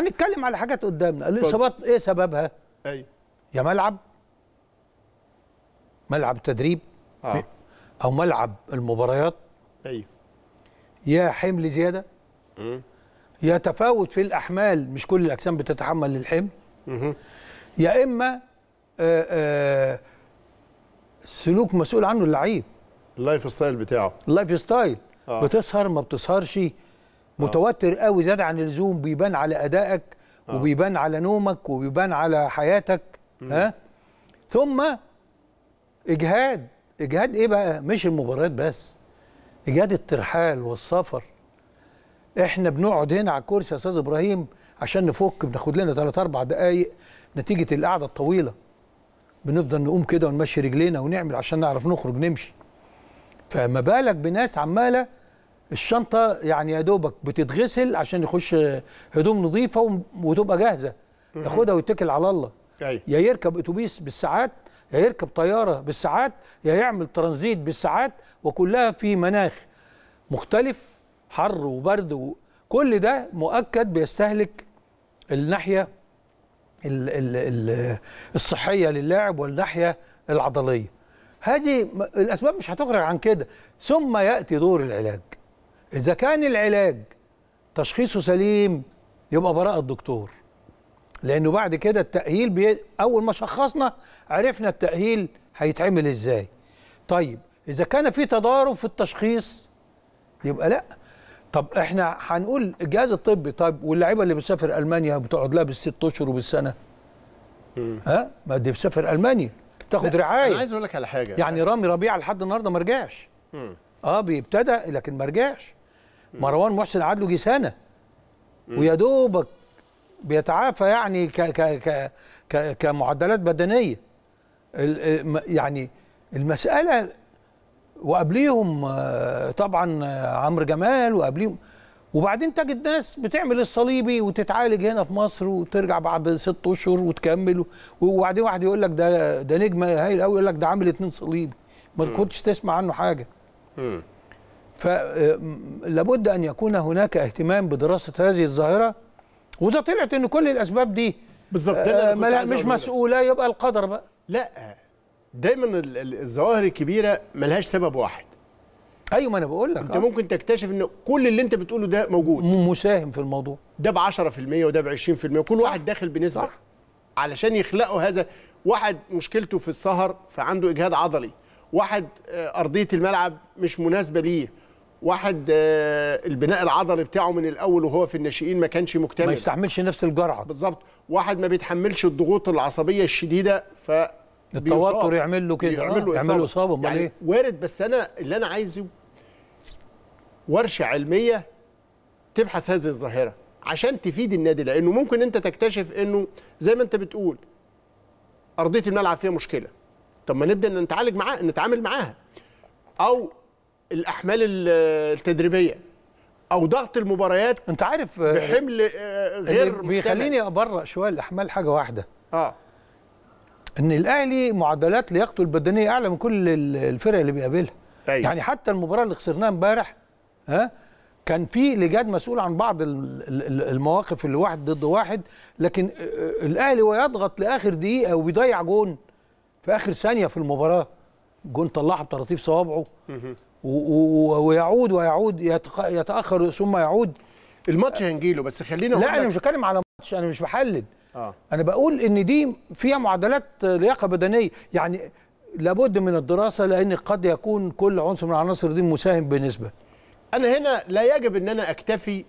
هنتكلم على حاجات قدامنا الاصابات ايه سببها ايوه يا ملعب ملعب تدريب آه. او ملعب المباريات ايوه يا حمل زياده يا تفاوت في الاحمال مش كل الاجسام بتتحمل الحمل يا اما آآ آه، آآ آه، سلوك مسؤول عنه اللعيب اللايف ستايل بتاعه اللايف ستايل آه. بتسهر ما بتسهرش آه. متوتر قوي زاد عن اللزوم بيبان على ادائك آه. وبيبان على نومك وبيبان على حياتك مم. ها ثم اجهاد اجهاد ايه بقى مش المباريات بس اجهاد الترحال والسفر احنا بنقعد هنا على الكرسي يا استاذ ابراهيم عشان نفك بناخد لنا 3 4 دقائق نتيجه القعده الطويله بنفضل نقوم كده ونمشي رجلينا ونعمل عشان نعرف نخرج نمشي فما بالك بناس عماله الشنطه يعني يا دوبك بتتغسل عشان يخش هدوم نظيفه وتبقى جاهزه ياخدها ويتكل على الله يا يركب اتوبيس بالساعات يا يركب طياره بالساعات يا يعمل ترانزيت بالساعات وكلها في مناخ مختلف حر وبرد كل ده مؤكد بيستهلك الناحيه الصحيه للاعب والناحيه العضليه هذه الاسباب مش هتخرج عن كده ثم ياتي دور العلاج إذا كان العلاج تشخيصه سليم يبقى براءة الدكتور لأنه بعد كده التأهيل بي... أول ما شخصنا عرفنا التأهيل هيتعمل إزاي طيب إذا كان في تضارب في التشخيص يبقى لأ طب احنا هنقول الجهاز الطبي طب واللعيبه اللي بتسافر المانيا بتقعد لها بالست اشهر وبالسنه ها ما دي بتسافر المانيا تاخد رعايه انا عايز اقول لك على حاجه يعني رامي ربيعه لحد النهارده ما رجعش اه بيبتدى لكن ما رجعش مروان محسن عدله جه سنه ويا دوبك بيتعافى يعني ك ك ك ك كمعدلات بدنيه يعني المساله وقبليهم آه، طبعا آه، عمرو جمال وقبليهم وبعدين تجد ناس بتعمل الصليبي وتتعالج هنا في مصر وترجع بعد ست اشهر وتكمل وبعدين واحد يقول لك ده ده نجم هايل قوي يقول لك ده عامل اتنين صليبي ما كنتش تسمع عنه حاجه. فلابد آه، أن يكون هناك اهتمام بدراسة هذه الظاهرة وده طلعت أن كل الأسباب دي بالظبط آه، مش مسؤولة يبقى القدر بقى لا دايما الظواهر الكبيرة ملهاش سبب واحد ايوه ما انا بقول لك انت أوه. ممكن تكتشف ان كل اللي انت بتقوله ده موجود مساهم في الموضوع ده ب 10% وده ب 20% كل صح. واحد داخل بنسبه صح. علشان يخلقوا هذا واحد مشكلته في السهر فعنده اجهاد عضلي واحد آه، ارضيه الملعب مش مناسبه ليه واحد آه، البناء العضلي بتاعه من الاول وهو في الناشئين ما كانش مكتمل ما يستحملش نفس الجرعه بالظبط واحد ما بيتحملش الضغوط العصبيه الشديده ف التوتر يعمل له كده آه، يعمل له اصابه, إصابة. يعني ليه؟ وارد بس انا اللي انا عايزه ورشه علميه تبحث هذه الظاهره عشان تفيد النادي لانه ممكن انت تكتشف انه زي ما انت بتقول ارضيه الملعب فيها مشكله طب ما نبدا نتعالج معاها نتعامل معاها او الاحمال التدريبيه او ضغط المباريات انت عارف آه، بحمل آه، غير بيخليني ابرأ شويه الاحمال حاجه واحده اه ان الاهلي معدلات لياقته البدنيه اعلى من كل الفرق اللي بيقابلها أيوة. يعني حتى المباراه اللي خسرناها امبارح ها كان في لجان مسؤول عن بعض المواقف اللي واحد ضد واحد لكن آه، الاهلي ويضغط لاخر دقيقه وبيضيع جون في اخر ثانيه في المباراه جون طلعها بطراطيف صوابعه ويعود ويعود يتاخر ثم يعود الماتش هنجي له بس خلينا لا انا مش بتكلم على ماتش انا مش بحلل آه. انا بقول ان دي فيها معدلات لياقه بدنيه يعني لابد من الدراسه لان قد يكون كل عنصر من العناصر دي مساهم بنسبه انا هنا لا يجب ان انا اكتفي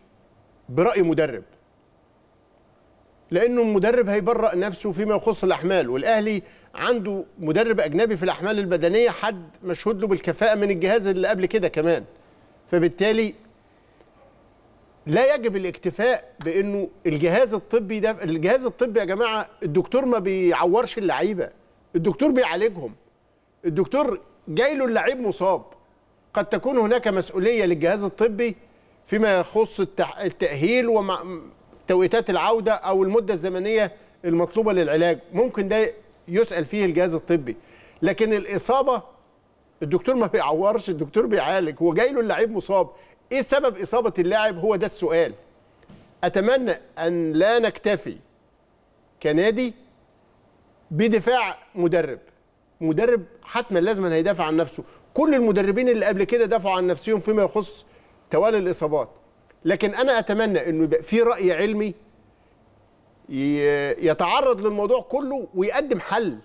براي مدرب لانه المدرب هيبرأ نفسه فيما يخص الاحمال والاهلي عنده مدرب اجنبي في الاحمال البدنيه حد مشهود له بالكفاءه من الجهاز اللي قبل كده كمان فبالتالي لا يجب الاكتفاء بانه الجهاز الطبي ده الجهاز الطبي يا جماعه الدكتور ما بيعورش اللعيبه الدكتور بيعالجهم الدكتور جاي له اللعيب مصاب قد تكون هناك مسؤوليه للجهاز الطبي فيما يخص التاهيل ومع توقيتات العوده او المده الزمنيه المطلوبه للعلاج ممكن ده يسال فيه الجهاز الطبي لكن الاصابه الدكتور ما بيعورش الدكتور بيعالج هو جاي له اللعيب مصاب ايه سبب اصابه اللاعب هو ده السؤال اتمنى ان لا نكتفي كنادي بدفاع مدرب مدرب حتما لازم هيدافع عن نفسه كل المدربين اللي قبل كده دافعوا عن نفسهم فيما يخص توالي الاصابات لكن انا اتمنى انه يبقى في راي علمي يتعرض للموضوع كله ويقدم حل